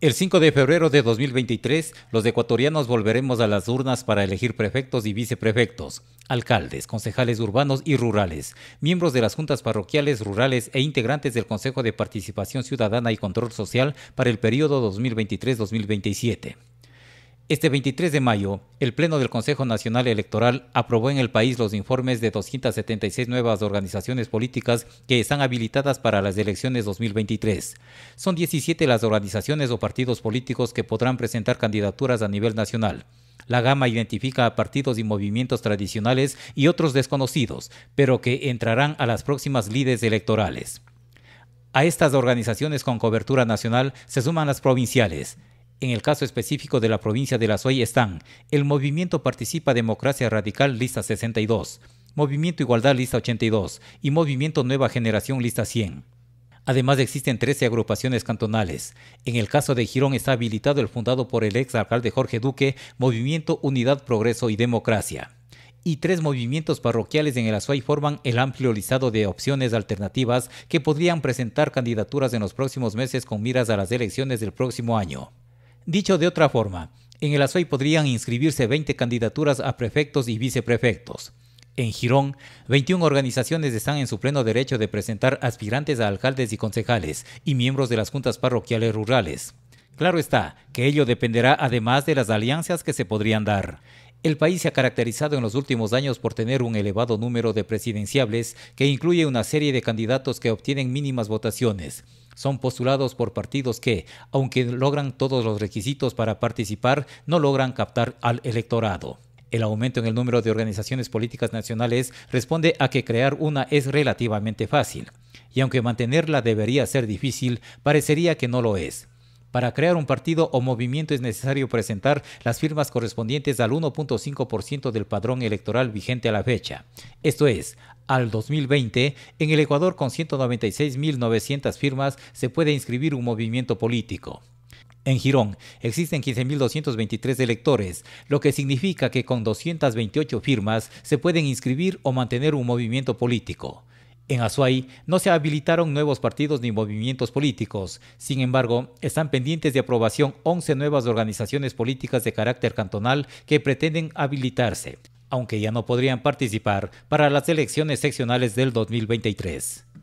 El 5 de febrero de 2023, los ecuatorianos volveremos a las urnas para elegir prefectos y viceprefectos, alcaldes, concejales urbanos y rurales, miembros de las juntas parroquiales rurales e integrantes del Consejo de Participación Ciudadana y Control Social para el periodo 2023-2027. Este 23 de mayo, el Pleno del Consejo Nacional Electoral aprobó en el país los informes de 276 nuevas organizaciones políticas que están habilitadas para las elecciones 2023. Son 17 las organizaciones o partidos políticos que podrán presentar candidaturas a nivel nacional. La gama identifica a partidos y movimientos tradicionales y otros desconocidos, pero que entrarán a las próximas lides electorales. A estas organizaciones con cobertura nacional se suman las provinciales. En el caso específico de la provincia de La están el Movimiento Participa Democracia Radical, lista 62, Movimiento Igualdad, lista 82 y Movimiento Nueva Generación, lista 100. Además existen 13 agrupaciones cantonales. En el caso de Girón está habilitado el fundado por el ex alcalde Jorge Duque, Movimiento Unidad, Progreso y Democracia. Y tres movimientos parroquiales en el Azuay forman el amplio listado de opciones alternativas que podrían presentar candidaturas en los próximos meses con miras a las elecciones del próximo año. Dicho de otra forma, en el ASOI podrían inscribirse 20 candidaturas a prefectos y viceprefectos. En Girón, 21 organizaciones están en su pleno derecho de presentar aspirantes a alcaldes y concejales y miembros de las juntas parroquiales rurales. Claro está que ello dependerá además de las alianzas que se podrían dar. El país se ha caracterizado en los últimos años por tener un elevado número de presidenciables que incluye una serie de candidatos que obtienen mínimas votaciones. Son postulados por partidos que, aunque logran todos los requisitos para participar, no logran captar al electorado. El aumento en el número de organizaciones políticas nacionales responde a que crear una es relativamente fácil, y aunque mantenerla debería ser difícil, parecería que no lo es. Para crear un partido o movimiento es necesario presentar las firmas correspondientes al 1.5% del padrón electoral vigente a la fecha. Esto es, al 2020, en el Ecuador con 196.900 firmas se puede inscribir un movimiento político. En Girón existen 15.223 electores, lo que significa que con 228 firmas se pueden inscribir o mantener un movimiento político. En Azuay no se habilitaron nuevos partidos ni movimientos políticos. Sin embargo, están pendientes de aprobación 11 nuevas organizaciones políticas de carácter cantonal que pretenden habilitarse, aunque ya no podrían participar para las elecciones seccionales del 2023.